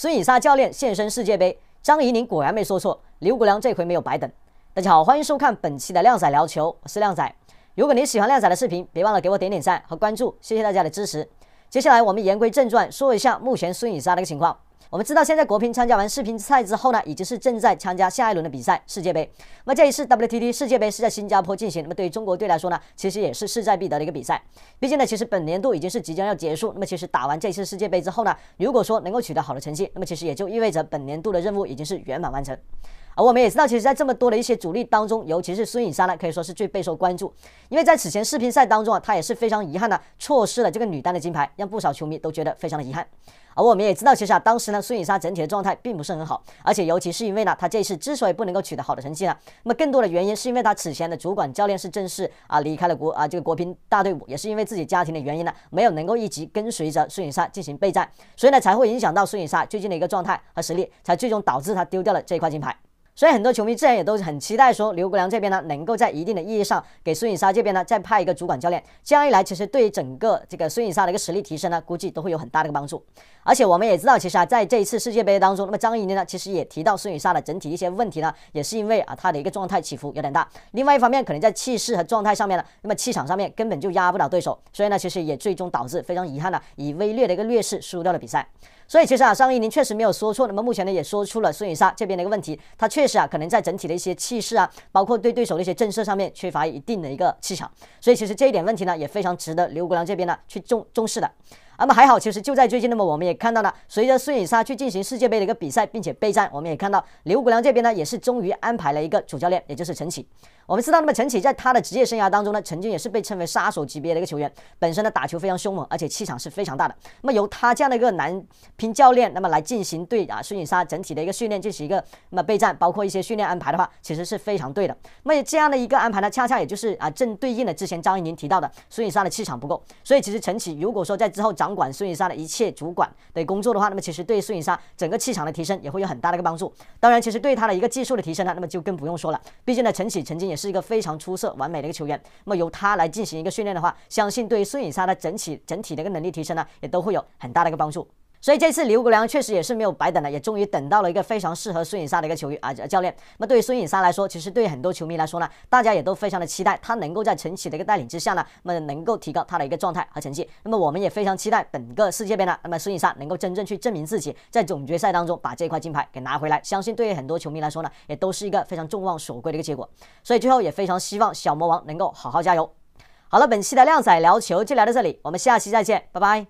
孙颖莎教练现身世界杯，张怡宁果然没说错，刘国梁这回没有白等。大家好，欢迎收看本期的《靓仔聊球》，我是靓仔。如果您喜欢靓仔的视频，别忘了给我点点赞和关注，谢谢大家的支持。接下来我们言归正传，说一下目前孙颖莎的一个情况。我们知道，现在国乒参加完世乒赛之后呢，已经是正在参加下一轮的比赛世界杯。那么这一次 WTT 世界杯是在新加坡进行，那么对于中国队来说呢，其实也是势在必得的一个比赛。毕竟呢，其实本年度已经是即将要结束，那么其实打完这一次世界杯之后呢，如果说能够取得好的成绩，那么其实也就意味着本年度的任务已经是圆满完成。而我们也知道，其实，在这么多的一些主力当中，尤其是孙颖莎呢，可以说是最备受关注。因为在此前世乒赛当中啊，她也是非常遗憾的错失了这个女单的金牌，让不少球迷都觉得非常的遗憾。而我们也知道，其实啊，当时呢，孙颖莎整体的状态并不是很好，而且尤其是因为呢，她这次之所以不能够取得好的成绩呢，那么更多的原因是因为她此前的主管教练是正式啊离开了国啊这个国乒大队伍，也是因为自己家庭的原因呢，没有能够一直跟随着孙颖莎进行备战，所以呢，才会影响到孙颖莎最近的一个状态和实力，才最终导致她丢掉了这一块金牌。所以很多球迷自然也都很期待，说刘国梁这边呢，能够在一定的意义上给孙颖莎这边呢再派一个主管教练。这样一来，其实对于整个这个孙颖莎的一个实力提升呢，估计都会有很大的一个帮助。而且我们也知道，其实啊，在这一次世界杯当中，那么张怡宁呢，其实也提到孙颖莎的整体一些问题呢，也是因为啊，她的一个状态起伏有点大。另外一方面，可能在气势和状态上面呢，那么气场上面根本就压不了对手，所以呢，其实也最终导致非常遗憾的以微略的一个劣势输掉了比赛。所以其实啊，上一年确实没有说错。那么目前呢，也说出了孙颖莎这边的一个问题，她确实啊，可能在整体的一些气势啊，包括对对手的一些震慑上面，缺乏一定的一个气场。所以其实这一点问题呢，也非常值得刘国梁这边呢去重重视的。那么还好，其实就在最近，那么我们也看到了，随着孙颖莎去进行世界杯的一个比赛，并且备战，我们也看到刘国梁这边呢，也是终于安排了一个主教练，也就是陈启。我们知道，那么陈启在他的职业生涯当中呢，曾经也是被称为杀手级别的一个球员，本身呢打球非常凶猛，而且气场是非常大的。那么由他这样的一个男乒教练，那么来进行对啊孙颖莎整体的一个训练进行一个那么备战，包括一些训练安排的话，其实是非常对的。那么这样的一个安排呢，恰恰也就是啊正对应了之前张怡宁提到的孙颖莎的气场不够。所以其实陈启如果说在之后找掌管孙颖莎的一切主管的工作的话，那么其实对孙颖莎整个气场的提升也会有很大的一个帮助。当然，其实对他的一个技术的提升呢，那么就更不用说了。毕竟呢，陈启曾经也是一个非常出色、完美的一个球员。那么由他来进行一个训练的话，相信对于孙颖莎的整体整体的一个能力提升呢，也都会有很大的一个帮助。所以这次刘国梁确实也是没有白等了，也终于等到了一个非常适合孙颖莎的一个球员啊教练。那么对于孙颖莎来说，其实对于很多球迷来说呢，大家也都非常的期待他能够在陈启的一个带领之下呢，那么能够提高他的一个状态和成绩。那么我们也非常期待整个世界杯呢，那么孙颖莎能够真正去证明自己，在总决赛当中把这块金牌给拿回来。相信对于很多球迷来说呢，也都是一个非常众望所归的一个结果。所以最后也非常希望小魔王能够好好加油。好了，本期的靓仔聊球就聊到这里，我们下期再见，拜拜。